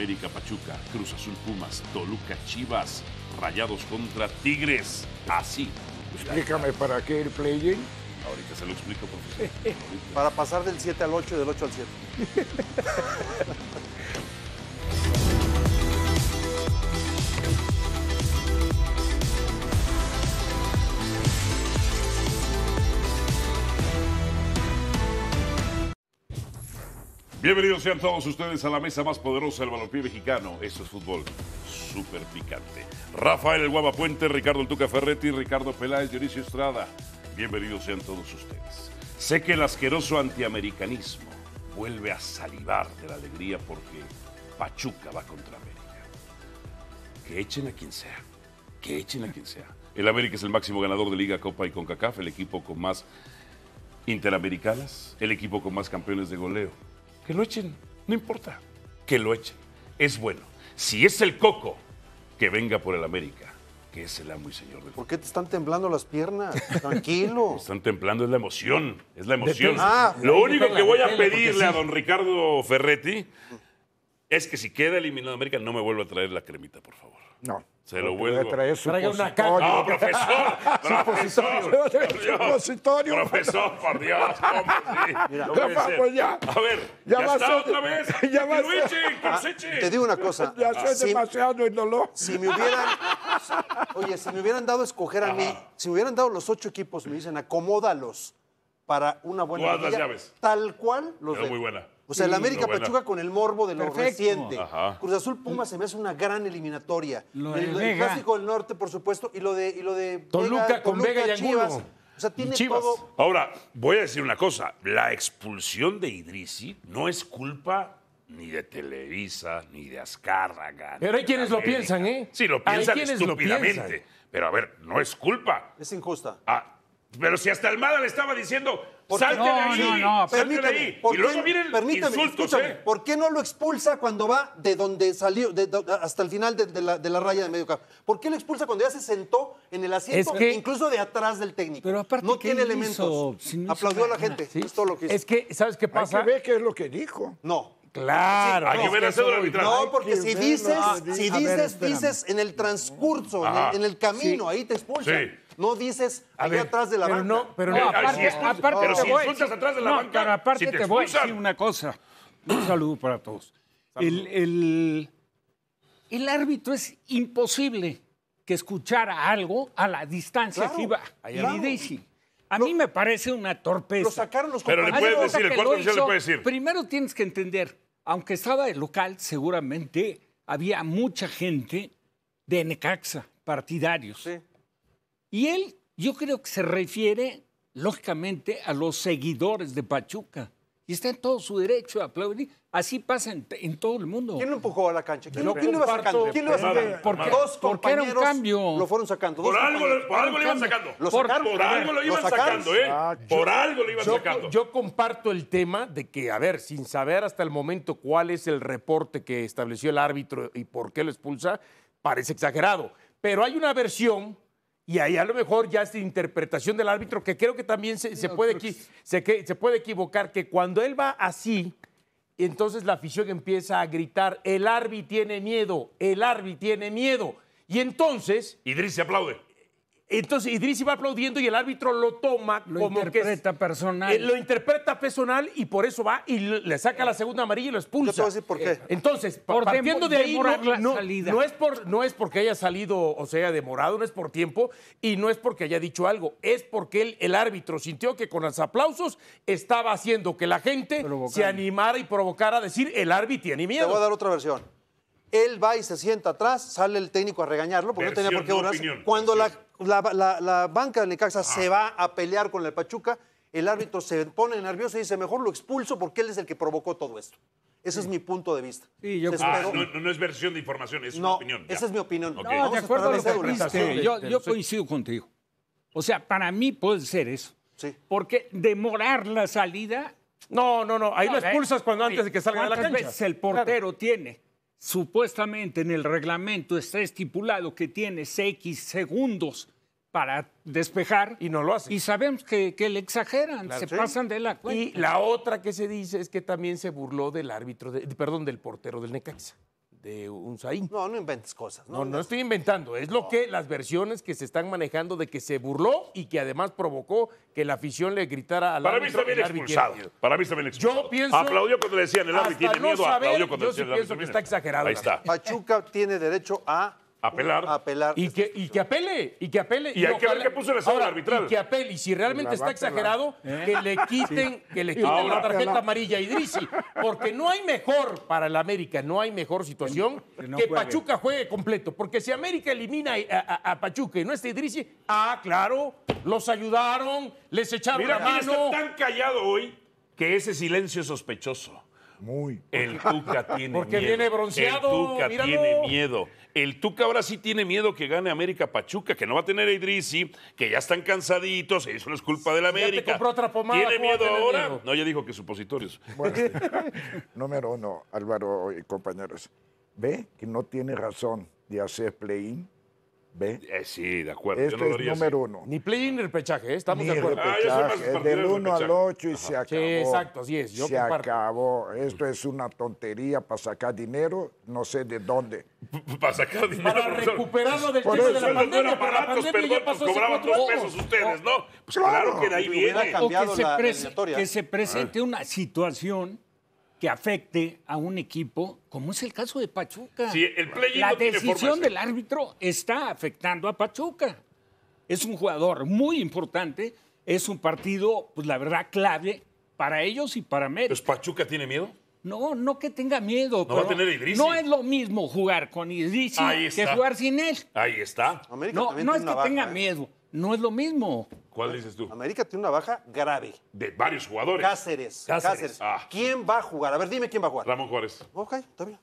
América Pachuca, Cruz Azul Pumas, Toluca Chivas, Rayados contra Tigres. Así. Explícame para qué el play Ahorita se lo explico, profesor. Para pasar del 7 al 8 y del 8 al 7. Bienvenidos sean todos ustedes a la mesa más poderosa del balompié mexicano. Eso es fútbol súper picante. Rafael El Guava Puente, Ricardo El Tuca Ferretti, Ricardo Peláez, Dionisio Estrada. Bienvenidos sean todos ustedes. Sé que el asqueroso antiamericanismo vuelve a salivar de la alegría porque Pachuca va contra América. Que echen a quien sea. Que echen a quien sea. El América es el máximo ganador de Liga, Copa y CONCACAF, el equipo con más interamericanas, el equipo con más campeones de goleo que lo echen, no importa, que lo echen. Es bueno. Si es el coco, que venga por el América, que es el amo y señor del ¿Por qué te están temblando las piernas? Tranquilo. Están temblando, es la emoción, es la emoción. Ah, lo único que voy a pedirle a don Ricardo Ferretti es que si queda eliminado América, no me vuelvo a traer la cremita, por favor. No. Se lo vuelvo. Traer Traiga una caja. No, profesor. Supositorio. Supositorio. Profesor, por Dios. Mira, no pues ya. A ver, ya, ya otra vez. Ya va Luigi, ah, Te digo una cosa. Ya soy ah, demasiado el Si me hubieran... Oye, si me hubieran dado a escoger a mí, si me hubieran dado los ocho equipos, me dicen, acomódalos para una buena... las llaves. Tal cual los... Es muy buena. O sea, el América Pachuca con el morbo de lo reciente. Cruz Azul Puma se me hace una gran eliminatoria. Lo de el, clásico del norte, por supuesto, y lo de, y lo de Toluca, con Vega y Chivas. O sea, tiene Ahora, voy a decir una cosa: la expulsión de Idrisi no es culpa ni de Televisa, ni de Azcárraga. Pero hay quienes lo piensan, ¿eh? Sí, lo piensan estúpidamente. Pero a ver, no es culpa. Es injusta. Ah, pero si hasta Almada le estaba diciendo, salte de ahí, no, y luego permítame, ¿eh? ¿Por qué no lo expulsa cuando va de donde salió, hasta el final de, la, de la raya de medio campo? ¿Por qué lo expulsa cuando ya se sentó en el asiento, incluso de atrás del técnico? Pero aparte, no tiene elementos. Aplaudió a la gente, ¿sí? es todo lo que Es que, ¿sabes qué pasa? Hay que ver qué es lo que dijo. No. Claro. hay que ver No, porque si dices, si dices, dices en el transcurso, en el, camino, ahí te expulsan. No dices ahí atrás de la pero banca. No, pero no, aparte, pero te voy, te, a decir una cosa. Un saludo para todos. El, el, el, árbitro es imposible que escuchara algo a la distancia que iba. A mí me parece una torpeza. Lo sacaron los Pero le puedes decir, el cuarto oficial le puede decir. Primero tienes que entender, aunque estaba el local, seguramente había mucha gente de Necaxa, partidarios. Sí. Y él, yo creo que se refiere, lógicamente, a los seguidores de Pachuca. Y está en todo su derecho a aplaudir. Así pasa en, todo el mundo. ¿Quién lo empujó a la cancha? ¿Quién, lo iba sacando? ¿Quién lo iba sacando? Porque, dos compañeros cambio. Lo fueron sacando. por, algo, lo iban sacando. por, algo lo iban sacando, ¿eh? Ah, por algo lo iban sacando. Yo comparto el tema de que, a ver, sin saber hasta el momento cuál es el reporte que estableció el árbitro y por qué lo expulsa, parece exagerado. Pero hay una versión y ahí a lo mejor ya es interpretación del árbitro, que creo que también se, puede, se, se puede equivocar, que cuando él va así, entonces la afición empieza a gritar, el árbitro tiene miedo, el árbitro tiene miedo. Y entonces... Idris se aplaude. Entonces Idris va aplaudiendo y el árbitro lo toma lo como que personal. Eh, lo interpreta personal y por eso va y le saca la segunda amarilla y lo expulsa. Yo a decir por qué. Entonces, partiendo de, ahí, no, es por, no es porque haya salido o sea demorado, no es por tiempo y no es porque haya dicho algo, es porque el, el árbitro sintió que con los aplausos estaba haciendo que la gente se animara y provocara a decir el árbitro tiene miedo. Te voy a dar otra versión. Él va y se sienta atrás, sale el técnico a regañarlo porque no tenía por qué borrarse. Cuando la la, banca de Necaxa se va a pelear con el Pachuca, el árbitro se pone nervioso y dice, mejor lo expulso porque él es el que provocó todo esto. Ese es mi punto de vista. Ah, no, es versión de información, es opinión. Esa es mi opinión. de acuerdo eh, yo, coincido contigo. O sea, para mí puede ser eso. Sí. Porque demorar la salida... No, no, no. Ahí lo expulsas cuando antes de que salga de la cancha. el portero tiene supuestamente en el reglamento está estipulado que tiene X segundos para despejar. Y no lo hace. Y sabemos que, le exageran, se pasan de la cuenta. Y la otra que se dice es que también se burló del árbitro, perdón, del portero del Necaxa de No, no inventes cosas. No, no, estoy inventando. Es lo que las versiones que se están manejando de que se burló y que además provocó que la afición le gritara al Para Mí está bien expulsado. Para mí está bien expulsado. Yo pienso. Aplaudió cuando le decían el árbitro tiene no miedo. aplaudió cuando yo sí Pienso que está exagerado. Ahí está. Pachuca tiene derecho a Apelar. apelar y, que, y que apele, y que apele. Y, hay que ver qué puso el ahora, arbitral. Y que apele, y si realmente está exagerado, ¿Eh? que le quiten, que le la tarjeta amarilla a Idrisi. Porque no hay mejor para el América, no hay mejor situación que, Pachuca juegue completo. Porque si América elimina eh, a, Pachuca y no está Idrisi, ah, claro, los ayudaron, les echaron la mano. Mira, está tan callado hoy que ese silencio es sospechoso. Muy. El Tuca tiene miedo. Porque viene bronceado. El Tuca tiene miedo. El Tuca ahora sí tiene miedo que gane América Pachuca, que no va a tener a Idrisi, que ya están cansaditos, eso no es culpa del América. te compró otra pomada, ¿Tiene miedo ahora? No, ya dijo que supositorios. Bueno, número uno, Álvaro y compañeros. Ve que no tiene razón de hacer play-in ¿Ve? Eh, sí, de acuerdo. Esto Yo no este lo es número uno. Ni play ni repechaje, ¿eh? estamos de acuerdo. Ah, del 1 al 8 y se acabó. Sí, exacto, así es, yo se acabó. Esto es una tontería para sacar dinero, no sé de dónde. Para sacar dinero. Para recuperado recuperarlo del tiempo de la no pandemia, eran la pandemia perdón, ya pasó dos pesos ustedes, oh, ¿no? Pues claro, que de ahí viene. cambiado O que se, la que se presente una situación que afecte a un equipo, como es el caso de Pachuca. la decisión del árbitro está afectando a Pachuca. Es un jugador muy importante, es un partido, pues la verdad, clave para ellos y para México. ¿Pues Pachuca tiene miedo? No, no que tenga miedo. No va a tener No es lo mismo jugar con Idrisi que jugar sin él. Ahí está. no, es que tenga ¿eh? miedo, no es lo mismo. ¿Cuál dices tú? América tiene una baja grave. De varios jugadores. Cáceres. Cáceres. Ah. ¿Quién va a jugar? A ver, dime quién va a jugar. Ramón Juárez. Ok, está bien.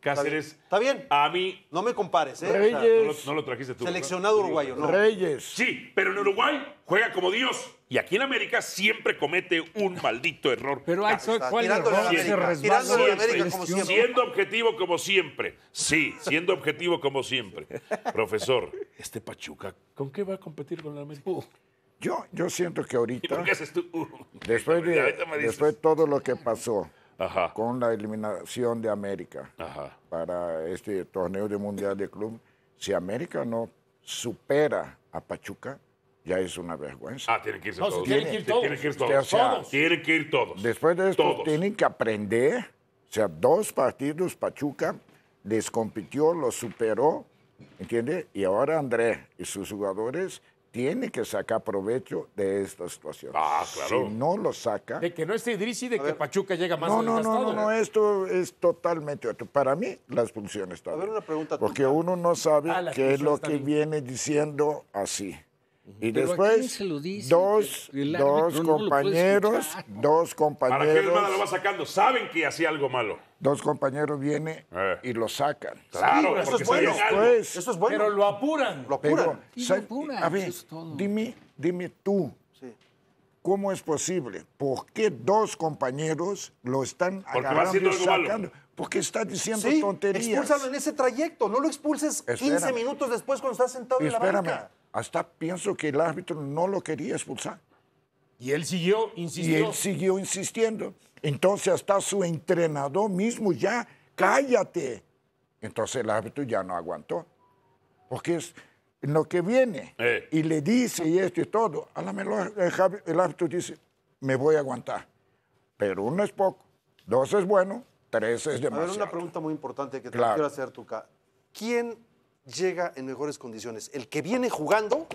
Cáceres. Está bien. A mí. No me compares, ¿eh? Reyes. no, lo, trajiste tú. Seleccionado uruguayo, ¿no? Reyes. Sí, pero en Uruguay juega como Dios. Y aquí en América siempre comete un maldito error. Pero hay ¿cuál error? La como siempre. Siendo objetivo como siempre. Sí, siendo objetivo como siempre. Profesor, este Pachuca, ¿con qué va a competir con el América? Uh. Yo, siento que ahorita. Después de, después todo lo que pasó con la eliminación de América para este torneo de Mundial de Club, si América no supera a Pachuca, ya es una vergüenza. Ah, tienen que irse todos. Tienen, que ir todos. Tienen que ir todos. Después de esto, tienen que aprender. O sea, dos partidos, Pachuca les compitió, los superó, ¿entiendes? Y ahora Andrés y sus jugadores tiene que sacar provecho de esta situación. Ah, claro. Si no lo saca. De que no esté Idris y de que Pachuca llega más no, no, no, no, esto es totalmente otro. Para mí, las funciones están. A ver, una pregunta. Porque uno no sabe ah, qué es lo que viene diciendo así. Y después, dos, compañeros, dos compañeros. ¿Para qué hermana lo va sacando? Saben que hacía algo malo. Dos compañeros vienen eh. y lo sacan. Claro, eso, es bueno. es bueno. Pero lo apuran. Lo apuran. a ver, dime, dime tú, ¿Cómo es posible? ¿Por qué dos compañeros lo están agarrando y sacando? Porque está diciendo sí, tonterías. Expúlsalo en ese trayecto, no lo expulses 15 minutos después cuando estás sentado en la banca. Hasta pienso que el árbitro no lo quería expulsar. Y él siguió insistiendo. Y él siguió insistiendo. Entonces hasta su entrenador mismo ya, cállate. Entonces el árbitro ya no aguantó. Porque es lo que viene. Eh. Y le dice y esto y todo. A lo el árbitro dice, me voy a aguantar. Pero uno es poco, dos es bueno, tres es demasiado. A una pregunta muy importante que te quiero hacer, Tuca. ¿Quién llega en mejores condiciones? ¿El que viene jugando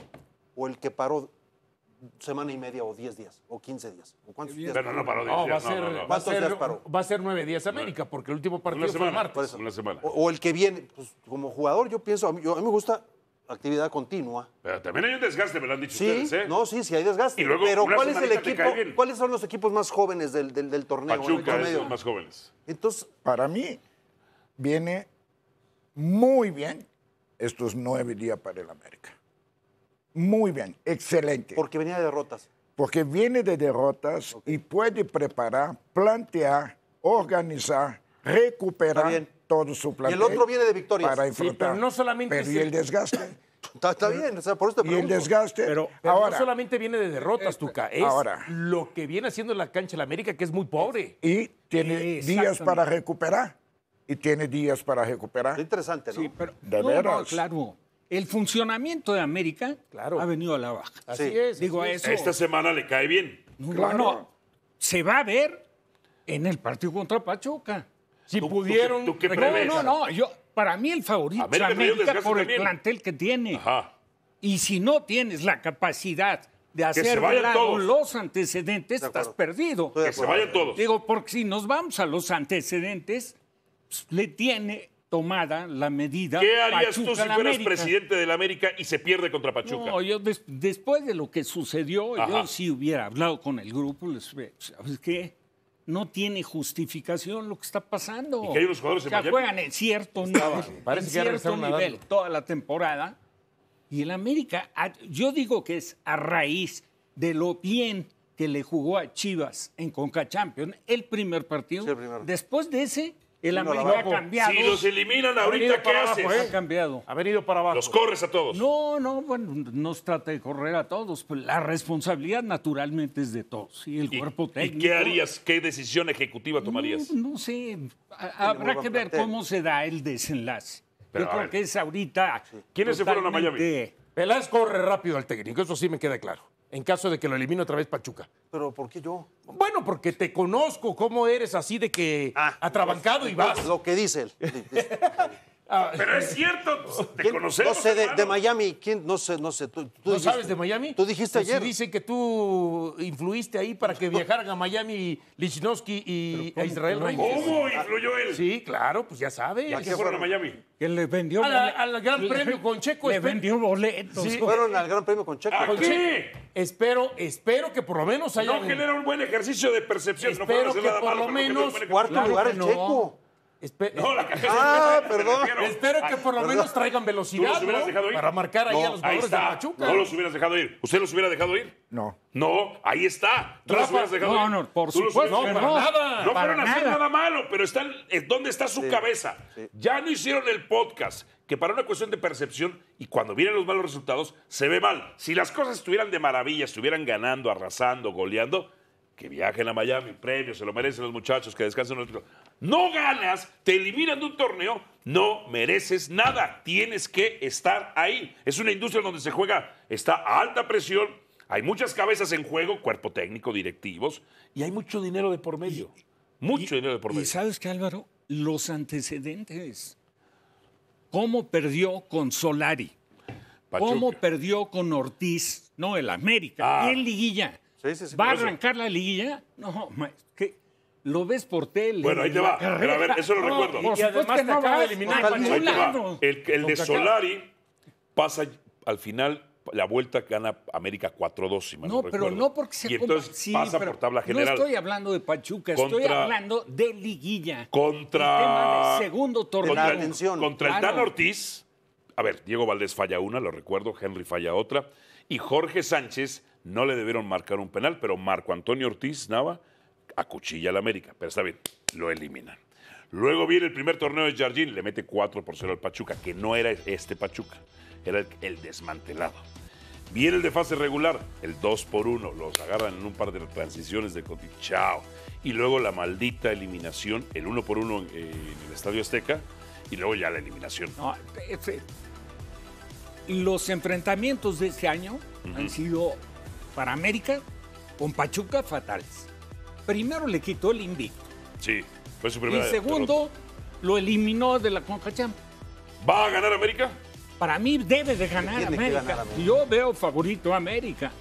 o el que paró semana y media o 10 días o 15 días? ¿O cuántos días? Pero no paró 10 días. Va a ser, no, paró? Va a ser 9 días América porque el último partido fue semana, el martes. semana. O, el que viene, pues, como jugador yo pienso, a mí, me gusta actividad continua. Pero también hay un desgaste, me lo han dicho ustedes, ¿eh? No, sí, sí hay desgaste. pero ¿cuál es el equipo? ¿Cuáles son los equipos más jóvenes del, del torneo? Pachuca es más jóvenes. Entonces, para mí viene muy bien estos nueve días para el América. Muy bien, excelente. Porque venía de derrotas. Porque viene de derrotas y puede preparar, plantear, organizar, recuperar todo su plan. Y el otro viene de victorias. Para enfrentar. pero no solamente. y el desgaste. Está, bien, o sea, por eso te Y el desgaste. Pero, no solamente viene de derrotas, eh, Tuca. Es ahora, lo que viene haciendo la cancha de América, que es muy pobre. Y tiene eh, días para recuperar y tiene días para recuperar. interesante, ¿no? Sí, pero de claro. El funcionamiento de América claro. ha venido a la baja. Así es. Digo eso. Esta semana le cae bien. No, se va a ver en el partido contra Pachuca. Si pudieron. no, no, no. Yo, para mí el favorito es América por el plantel que tiene. Ajá. Y si no tienes la capacidad de hacer los antecedentes, estás perdido. Que se vayan todos. Digo, porque si nos vamos a los antecedentes, pues, le tiene tomada la medida. ¿Qué harías tú si fueras presidente de la América y se pierde contra Pachuca? No, yo después de lo que sucedió, yo sí hubiera hablado con el grupo, es ¿sabes No tiene justificación lo que está pasando. ¿Y que hay unos jugadores o juegan en cierto nivel, Parece nivel toda la temporada. Y el América, ah, yo digo que es a raíz de lo bien que le jugó a Chivas en Conca Champions, el primer partido. Después de ese, el ha cambiado. Si los eliminan ahorita, ¿qué haces? Eh. Ha cambiado. Ha venido para abajo. Los corres a todos. No, no, bueno, no se trata de correr a todos. La responsabilidad naturalmente es de todos. Y el cuerpo técnico. ¿Y qué harías? ¿Qué decisión ejecutiva tomarías? No, sé. Habrá que ver cómo se da el desenlace. Pero, Yo creo que es ahorita. ¿Quiénes se fueron a Miami? Pelás corre rápido al técnico, eso sí me queda claro en caso de que lo elimine otra vez Pachuca. ¿Pero por qué yo? Bueno, porque te conozco, cómo eres así de que ah, atrabancado y pues, vas. Lo que dice él. Ah. pero es cierto, pues, te conocemos. No sé, de, Miami, ¿quién? No sé, no sé. ¿Tú, tú no sabes de Miami? Tú dijiste pues ayer. Si dicen que tú influiste ahí para que viajaran a Miami Lichnowsky y a Israel Reyes. ¿Cómo influyó él? Sí, claro, pues ya sabes. ¿A qué fueron a Miami? Que le vendió... al Gran Premio con Checo. Le vendió boletos. Sí. Fueron al Gran Premio con Checo. ¿A qué? Espero, espero que por lo menos haya... No, genera un buen ejercicio de percepción. Espero que por lo menos... Cuarto lugar el Checo no, Ah, perdón. Espero que por lo menos traigan velocidad. Para marcar ahí a los jugadores de Pachuca. No los hubieras dejado ir. ¿Usted los hubiera dejado ir? No. No, ahí está. ¿Tú los hubieras dejado no, ir? No, no, por supuesto. No, nada. fueron a hacer nada malo, pero están, eh, ¿dónde está su cabeza? Ya no hicieron el podcast, que para una cuestión de percepción y cuando vienen los malos resultados, se ve mal. Si las cosas estuvieran de maravilla, estuvieran ganando, arrasando, goleando, que viajen a Miami, premio, se lo merecen los muchachos, que descansen. Los no ganas, te eliminan de un torneo, no mereces nada. Tienes que estar ahí. Es una industria donde se juega, está a alta presión, hay muchas cabezas en juego, cuerpo técnico, directivos, y hay mucho dinero de por medio. mucho dinero de por medio. Y sabes qué, Álvaro, los antecedentes. ¿Cómo perdió con Solari? ¿Cómo perdió con Ortiz? No, el América. Ah. En liguilla. ¿Va a arrancar la liguilla? No, ¿qué, lo ves por tele. Bueno, ahí te va. Pero, a ver, eso lo recuerdo. Y, además te acaba de eliminar el, el, de Solari pasa al final la vuelta gana América 4-2, si no, no pero no porque se y pasa por tabla general. No estoy hablando de Pachuca, estoy hablando de liguilla. Contra el segundo torneo. Contra, contra el Dan Ortiz. A ver, Diego Valdés falla una, lo recuerdo, Henry falla otra y Jorge Sánchez no le debieron marcar un penal, pero Marco Antonio Ortiz Nava cuchilla al América, pero está bien, lo eliminan. Luego viene el primer torneo de Jardín, le mete 4 por 0 al Pachuca, que no era este Pachuca, era el, desmantelado. Viene el de fase regular, el 2 por 1, los agarran en un par de transiciones de cotichau. Y luego la maldita eliminación, el 1 por 1 en, el Estadio Azteca, y luego ya la eliminación. los enfrentamientos de este año han sido para América con Pachuca fatales primero le quitó el invicto. Sí, fue su primera Y segundo, lo eliminó de la Conca ¿Va a ganar América? Para mí debe de ganar América. Yo veo favorito a América.